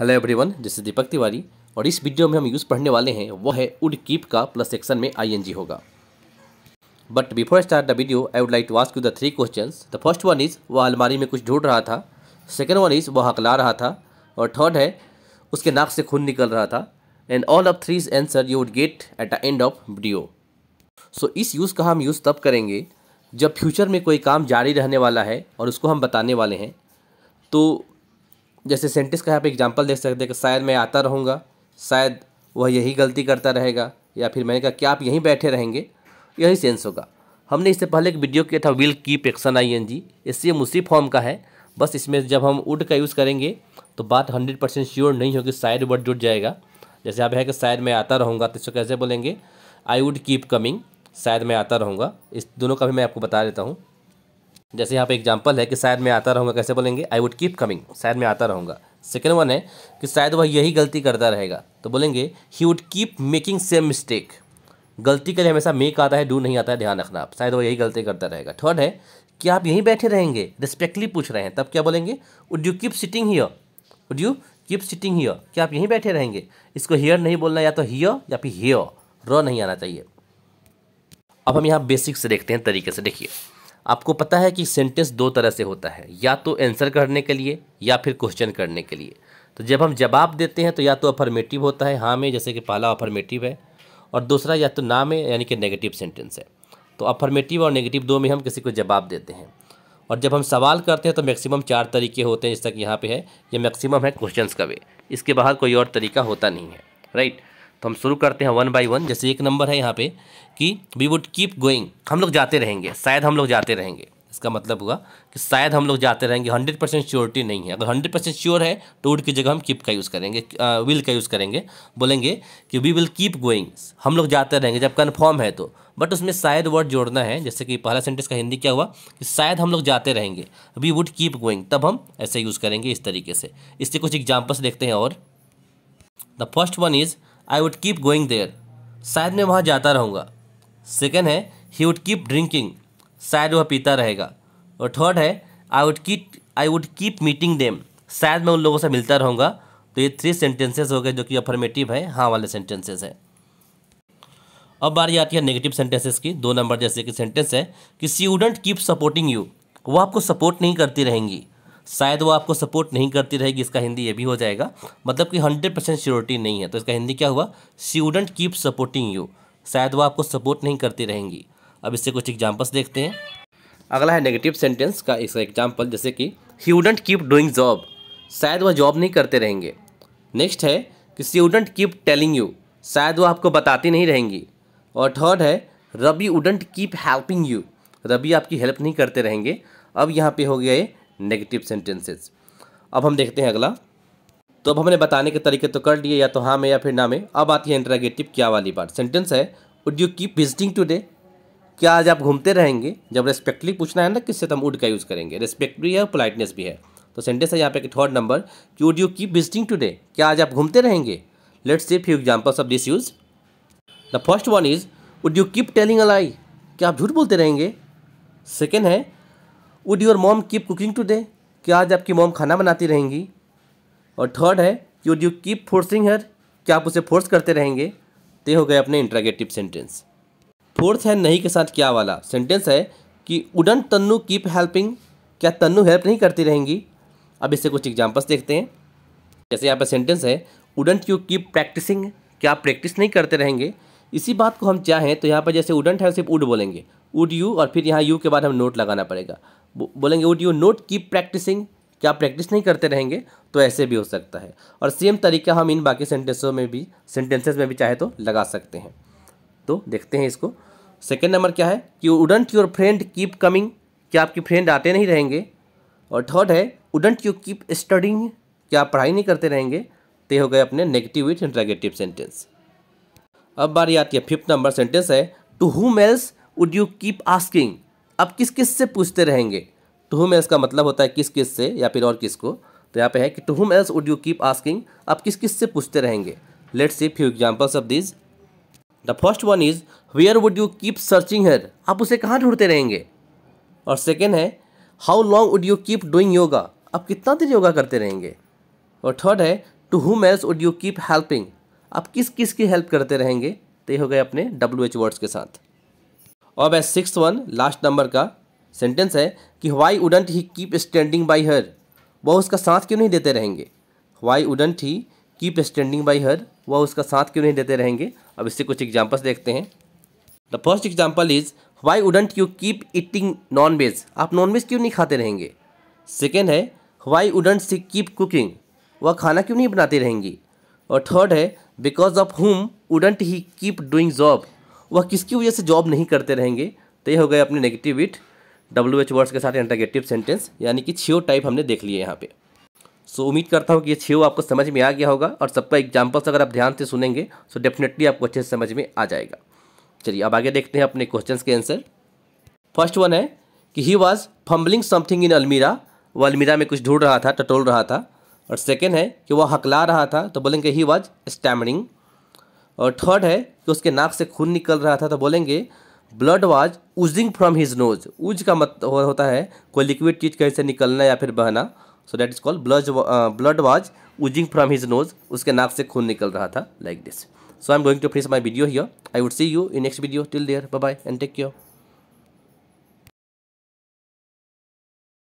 hello everyone this is Deepak Tiwari और इस video में हम यूज़ पढ़ने वाले हैं वो है वुड कीप का प्लस सेक्शन में आईएनजी होगा but before start the video I would like to ask you the three question the first one is वह अलमारी में कुछ ढूंढ रहा था सेकेंड वन इज़ वह हकला रहा था और थर्ड है उसके नाक से खून निकल रहा था and all of threes answer you would get at the end of video so इस यूज़ का हम यूज़ तब करेंगे जब फ्यूचर में कोई काम जारी रहने वाला है और उसको हम बताने वाले हैं तो जैसे सेंटिस का आप एग्जाम्पल देख सकते हैं कि शायद मैं आता रहूँगा शायद वह यही गलती करता रहेगा या फिर मैंने कहा क्या आप यहीं बैठे रहेंगे यही सेंस होगा हमने इससे पहले एक वीडियो किया था will keep action I N G इससे उसी फॉर्म का है बस इसमें जब हम उड का यूज़ करेंगे तो बात हंड्रेड परसेंट श्योर नहीं होगी शायद वर्ड जुट जाएगा जैसे आप है कि शायद मैं आता रहूँगा तो इसको कैसे बोलेंगे आई वुड कीप कमिंग शायद मैं आता रहूँगा इस दोनों का भी मैं आपको बता देता हूँ जैसे यहाँ पे एग्जाम्पल है कि शायद मैं आता रहूँगा कैसे बोलेंगे आई वुड कीप कमिंग शायद मैं आता रहूँगा सेकेंड वन है कि शायद वह यही गलती करता रहेगा तो बोलेंगे he would keep making same mistake गलती के लिए हमेशा मेक आता है डू नहीं आता है ध्यान रखना आप शायद वो यही गलती करता रहेगा थर्ड है कि आप यहीं बैठे रहेंगे रिस्पेक्टली पूछ रहे हैं तब क्या बोलेंगे would you keep sitting here would you keep sitting here क्या आप यहीं बैठे रहेंगे इसको हेयर नहीं बोलना या तो हियर या फिर हेयर रॉ नहीं आना चाहिए अब हम यहाँ बेसिक्स देखते हैं तरीके से देखिए आपको पता है कि सेंटेंस दो तरह से होता है या तो आंसर करने के लिए या फिर क्वेश्चन करने के लिए तो जब हम जवाब देते हैं तो या तो अफर्मेटिव होता है हाँ में जैसे कि पहला अफर्मेटिव है और दूसरा या तो ना में यानी कि नेगेटिव सेंटेंस है तो अफर्मेटिव और नेगेटिव दो में हम किसी को जवाब देते हैं और जब हम सवाल करते हैं तो मैक्सिमम चार तरीके होते हैं जिस कि यहाँ पे है ये मैक्सिमम है क्वेश्चंस का वे इसके बाहर कोई और तरीका होता नहीं है राइट तो हम शुरू करते हैं वन बाई वन जैसे एक नंबर है यहाँ पे कि वी वुड कीप गोइंग हम लोग जाते रहेंगे शायद हम लोग जाते रहेंगे इसका मतलब हुआ कि शायद हम लोग जाते रहेंगे हंड्रेड परसेंट श्योरिटी नहीं है अगर हंड्रेड परसेंट श्योर है तो उड की जगह हम कीप का यूज़ करेंगे विल का यूज़ करेंगे बोलेंगे कि वी विल कीप गोइंग हम लोग जाते रहेंगे जब कन्फर्म है तो बट उसमें शायद वर्ड जोड़ना है जैसे कि पहला सेंटेंस का हिंदी क्या हुआ कि शायद हम लोग जाते रहेंगे वी वुड कीप गोइंग तब हम ऐसे यूज़ करेंगे इस तरीके से इससे कुछ एग्जाम्पल्स देखते हैं और the first one is I would keep going there शायद मैं वहाँ जाता रहूँगा सेकेंड है ही वुड कीप ड्रिंकिंग शायद वह पीता रहेगा और थर्ड है I would keep I would keep meeting them शायद मैं उन लोगों से मिलता रहूँगा तो ये थ्री सेंटेंसेस हो गए जो कि अफर्मेटिव है हाँ वाले सेंटेंसेस है अब बारी आती है नेगेटिव सेंटेंसेस की दो नंबर जैसे कि सेंटेंस है कि she wouldn't keep supporting you वो आपको सपोर्ट नहीं करती रहेंगी शायद वो आपको सपोर्ट नहीं करती रहेगी इसका हिंदी ये भी हो जाएगा मतलब कि हंड्रेड परसेंट श्योरिटी नहीं है तो इसका हिंदी क्या हुआ वुडेंट कीप सपोर्टिंग यू शायद वो आपको सपोर्ट नहीं करती रहेंगी अब इससे कुछ एग्जाम्पल्स देखते हैं अगला है नेगेटिव सेंटेंस का इसका एग्जाम्पल जैसे कि he wouldn't keep doing job शायद वह जॉब नहीं करते रहेंगे नेक्स्ट है कि वुडेंट कीप टेलिंग यू शायद वो आपको बताती नहीं रहेंगी और थर्ड है Rabi wouldn't keep helping you Rabi आपकी हेल्प नहीं करते रहेंगे अब यहाँ पे हो गया है नेगेटिव सेंटेंसेस अब हम देखते हैं अगला तो अब हमने बताने के तरीके तो कर लिए या तो हाँ में या फिर ना में अब आती है इंटरागेटिव क्या वाली बात सेंटेंस है would you keep visiting today क्या आज आप घूमते रहेंगे जब रेस्पेक्टली पूछना है ना किससे तो हम उड का यूज़ करेंगे रेस्पेक्ट भी है और पोलाइटनेस भी है तो सेंटेंस है यहाँ पे थर्ड नंबर कि would you keep visiting today क्या आज आप घूमते रहेंगे let's see few examples of this use the first one is would you keep telling a lie क्या आप झूठ बोलते रहेंगे सेकेंड है would your mom keep cooking today क्या आज आपकी मॉम खाना बनाती रहेंगी और थर्ड है would you keep forcing her क्या आप उसे फोर्स करते रहेंगे ते हो गए अपने इंट्रागेटिव सेंटेंस फोर्थ है नहीं के साथ क्या वाला सेंटेंस है कि उडन तन्नू कीप हेल्पिंग क्या तन्नु हेल्प नहीं करती रहेंगी अब इससे कुछ एग्जाम्पल्स देखते हैं जैसे यहाँ पर सेंटेंस है उडंट यू कीप प्रैक्टिसिंग क्या आप प्रैक्टिस नहीं करते रहेंगे इसी बात को हम चाहें तो यहाँ पर जैसे उडंट है सिर्फ उड बोलेंगे वुड यू और फिर यहाँ यू के बाद हम नोट लगाना पड़ेगा बोलेंगे would you not keep practicing क्या प्रैक्टिस नहीं करते रहेंगे तो ऐसे भी हो सकता है और सेम तरीका हम इन बाकी सेंटेंसों में भी सेंटेंसेस में भी चाहे तो लगा सकते हैं तो देखते हैं इसको सेकेंड नंबर क्या है कि wouldn't your friend keep coming क्या आपकी फ्रेंड आते नहीं रहेंगे और थर्ड है उडंट यू कीप स्टडिंग क्या आप पढ़ाई नहीं करते रहेंगे तो हो गए अपने नेगेटिव विथ इंट्रागेटिव सेंटेंस अब बारी आती है फिफ्थ नंबर सेंटेंस है to whom else would you keep asking आप किस किस से पूछते रहेंगे टू हुम एल्स का मतलब होता है किस किस से या फिर और किस को तो यहाँ पे है कि to whom else would you keep asking आप किस किस से पूछते रहेंगे let's see few examples of this the first one is where would you keep searching her आप उसे कहाँ ढूंढते रहेंगे और सेकेंड है how long would you keep doing yoga आप कितना देर योगा करते रहेंगे और थर्ड है to whom else would you keep helping आप किस किस की हेल्प करते रहेंगे तो ये हो गए अपने डब्ल्यू एच वर्ड्स के साथ और वह सिक्स वन लास्ट नंबर का सेंटेंस है कि why wouldn't he keep standing by her वह उसका साथ क्यों नहीं देते रहेंगे why wouldn't he keep standing by her वह उसका साथ क्यों नहीं देते रहेंगे अब इससे कुछ एग्जाम्पल्स देखते हैं the first example is why wouldn't you keep eating non veg आप नॉन वेज क्यों नहीं खाते रहेंगे सेकेंड है why wouldn't she keep cooking वह खाना क्यों नहीं बनाती रहेंगी और थर्ड है because of whom wouldn't he keep doing job वह किसकी वजह से जॉब नहीं करते रहेंगे तो ये हो गए अपने negative with W H words के साथ इंटरगेटिव सेंटेंस यानी कि छो टाइप हमने देख लिए यहाँ पे सो so, उम्मीद करता हूँ कि ये छः आपको समझ में आ गया होगा और सबका एग्जाम्पल्स अगर आप ध्यान से सुनेंगे सो डेफिनेटली आपको अच्छे से समझ में आ जाएगा चलिए अब आगे देखते हैं अपने क्वेश्चन के आंसर फर्स्ट वन है कि he was fumbling something in अलमीरा वो अलमीरा में कुछ ढूंढ रहा था टटोल रहा था और सेकेंड है कि वह हकला रहा था तो बोलेंगे ही वॉज स्टैमरिंग और थर्ड है कि उसके नाक से खून निकल रहा था तो बोलेंगे blood was oozing from his nose ooze का मत हो, होता है कोई लिक्विड चीज़ कहीं से निकलना या फिर बहना so that is called blood blood was oozing from his nose उसके नाक से खून निकल रहा था like this so I am going to finish my video here I would see you in next video till there bye and take care